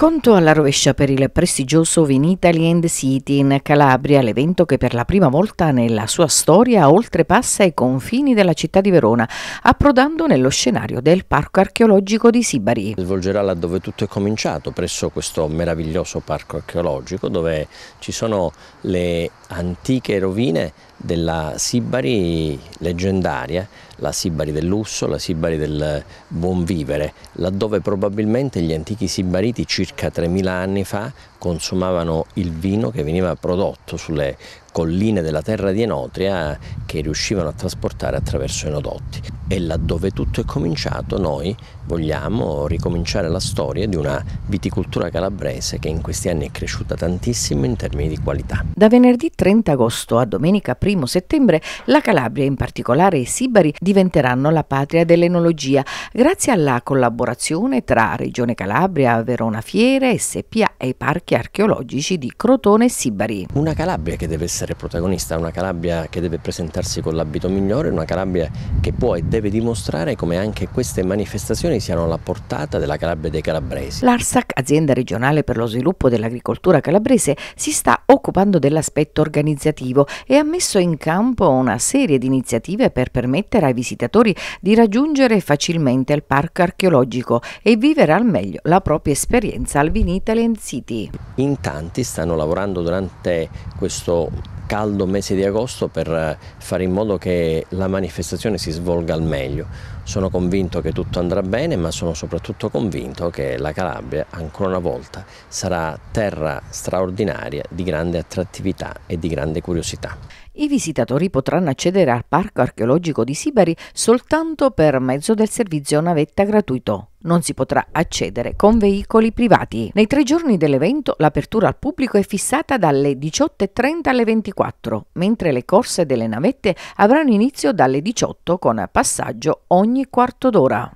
Conto alla rovescia per il prestigioso Vinitaly and City in Calabria, l'evento che per la prima volta nella sua storia oltrepassa i confini della città di Verona, approdando nello scenario del parco archeologico di Sibari. Svolgerà laddove tutto è cominciato, presso questo meraviglioso parco archeologico, dove ci sono le antiche rovine della Sibari leggendaria, la Sibari del lusso, la Sibari del buon vivere, laddove probabilmente gli antichi sibariti circa 3000 anni fa consumavano il vino che veniva prodotto sulle colline della terra di Enotria che riuscivano a trasportare attraverso enodotti. E laddove tutto è cominciato noi vogliamo ricominciare la storia di una viticoltura calabrese che in questi anni è cresciuta tantissimo in termini di qualità. Da venerdì 30 agosto a domenica 1 settembre la Calabria, in particolare i Sibari, diventeranno la patria dell'enologia grazie alla collaborazione tra Regione Calabria, Verona Fiere, SPA e i parchi archeologici di Crotone e Sibari. Una Calabria che deve essere essere protagonista, una Calabria che deve presentarsi con l'abito migliore, una Calabria che può e deve dimostrare come anche queste manifestazioni siano alla portata della Calabria dei calabresi. L'Arsac, azienda regionale per lo sviluppo dell'agricoltura calabrese, si sta occupando dell'aspetto organizzativo e ha messo in campo una serie di iniziative per permettere ai visitatori di raggiungere facilmente il parco archeologico e vivere al meglio la propria esperienza al Vinitalian City. In tanti stanno lavorando durante questo caldo mese di agosto per eh, fare in modo che la manifestazione si svolga al meglio. Sono convinto che tutto andrà bene, ma sono soprattutto convinto che la Calabria ancora una volta sarà terra straordinaria di grande attrattività e di grande curiosità. I visitatori potranno accedere al Parco archeologico di Sibari soltanto per mezzo del servizio navetta gratuito non si potrà accedere con veicoli privati. Nei tre giorni dell'evento l'apertura al pubblico è fissata dalle 18.30 alle 24, mentre le corse delle navette avranno inizio dalle 18 con passaggio ogni quarto d'ora.